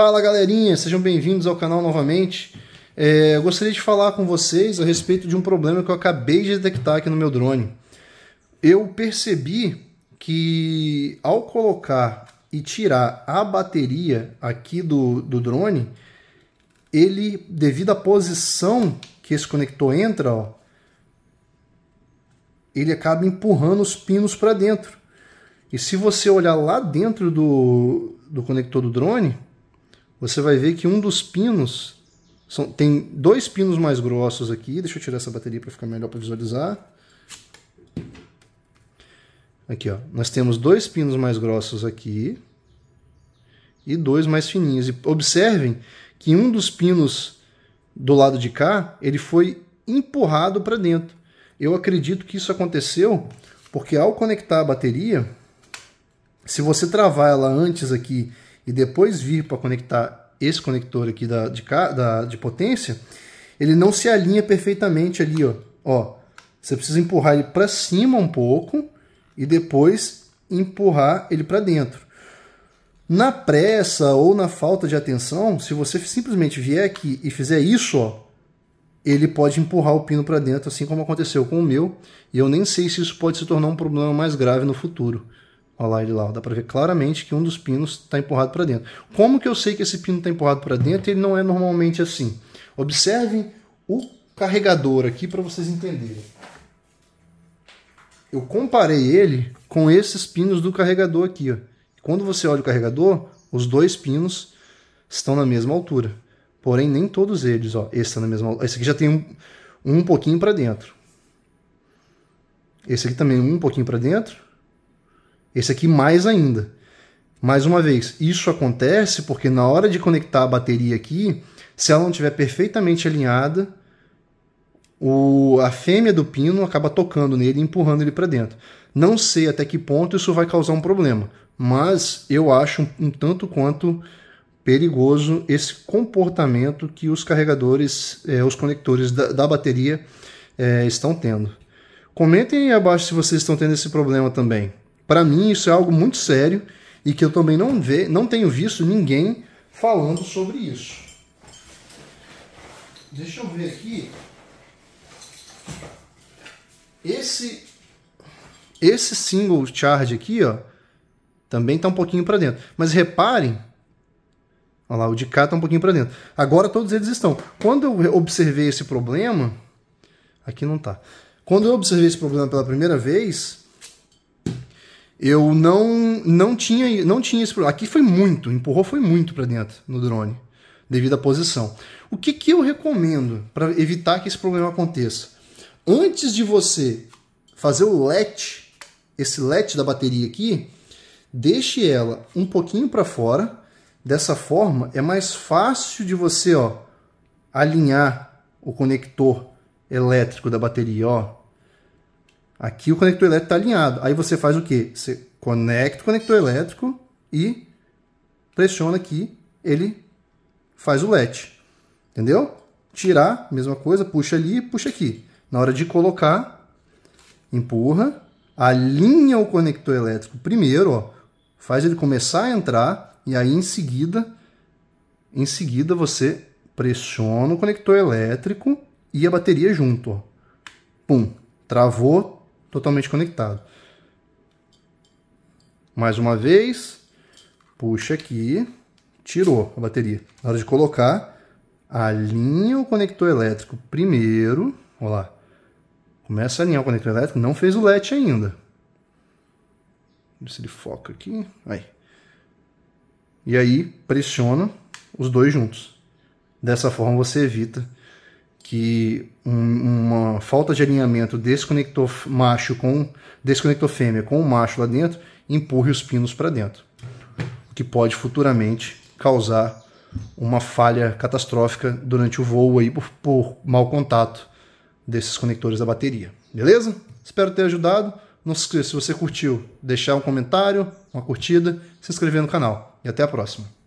Fala galerinha, sejam bem-vindos ao canal novamente. É, eu gostaria de falar com vocês a respeito de um problema que eu acabei de detectar aqui no meu drone. Eu percebi que ao colocar e tirar a bateria aqui do, do drone, ele, devido à posição que esse conector entra, ó, ele acaba empurrando os pinos para dentro. E se você olhar lá dentro do, do conector do drone, você vai ver que um dos pinos são, tem dois pinos mais grossos aqui. Deixa eu tirar essa bateria para ficar melhor para visualizar. Aqui, ó. Nós temos dois pinos mais grossos aqui e dois mais fininhos. E observem que um dos pinos do lado de cá, ele foi empurrado para dentro. Eu acredito que isso aconteceu porque ao conectar a bateria, se você travar ela antes aqui e depois vir para conectar esse conector aqui da, de, da, de potência, ele não se alinha perfeitamente ali, ó. ó você precisa empurrar ele para cima um pouco e depois empurrar ele para dentro. Na pressa ou na falta de atenção, se você simplesmente vier aqui e fizer isso, ó, ele pode empurrar o pino para dentro, assim como aconteceu com o meu, e eu nem sei se isso pode se tornar um problema mais grave no futuro. Olha lá ele lá, dá para ver claramente que um dos pinos está empurrado para dentro. Como que eu sei que esse pino está empurrado para dentro? e Ele não é normalmente assim. Observem o carregador aqui para vocês entenderem. Eu comparei ele com esses pinos do carregador aqui. Ó. Quando você olha o carregador, os dois pinos estão na mesma altura. Porém, nem todos eles. Ó, esse tá na mesma Esse aqui já tem um, um pouquinho para dentro. Esse aqui também um pouquinho para dentro esse aqui mais ainda. Mais uma vez, isso acontece porque na hora de conectar a bateria aqui, se ela não estiver perfeitamente alinhada, o, a fêmea do pino acaba tocando nele e empurrando ele para dentro. Não sei até que ponto isso vai causar um problema, mas eu acho um, um tanto quanto perigoso esse comportamento que os carregadores, eh, os conectores da, da bateria eh, estão tendo. Comentem aí abaixo se vocês estão tendo esse problema também. Para mim, isso é algo muito sério e que eu também não, ve- não tenho visto ninguém falando sobre isso. Deixa eu ver aqui. Esse esse single charge aqui, ó, também tá um pouquinho para dentro. Mas reparem, olha lá, o de cá tá um pouquinho para dentro. Agora todos eles estão. Quando eu observei esse problema, aqui não tá. Quando eu observei esse problema pela primeira vez, eu não não tinha não tinha esse problema. Aqui foi muito, empurrou foi muito para dentro no drone, devido à posição. O que, que eu recomendo para evitar que esse problema aconteça? Antes de você fazer o let, esse let da bateria aqui, deixe ela um pouquinho para fora. Dessa forma é mais fácil de você ó, alinhar o conector elétrico da bateria. Ó Aqui o conector elétrico está alinhado. Aí você faz o quê? Você conecta o conector elétrico e pressiona aqui, ele faz o led Entendeu? Tirar, mesma coisa, puxa ali e puxa aqui. Na hora de colocar, empurra, alinha o conector elétrico primeiro, ó, faz ele começar a entrar e aí em seguida, em seguida você pressiona o conector elétrico e a bateria junto, ó. Pum, travou totalmente conectado. Mais uma vez, puxa aqui, tirou a bateria. Na hora de colocar, alinha o conector elétrico primeiro, olha lá, começa a alinhar o conector elétrico, não fez o LET ainda. Ver se ele foca aqui, aí. E aí pressiona os dois juntos. Dessa forma você evita que um, uma falta de alinhamento desconector macho com desconector fêmea com o macho lá dentro empurre os pinos para dentro, o que pode futuramente causar uma falha catastrófica durante o voo aí por, por mau contato desses conectores da bateria. Beleza? Espero ter ajudado. Não se esqueça, se você curtiu, deixar um comentário, uma curtida, se inscrever no canal. E até a próxima.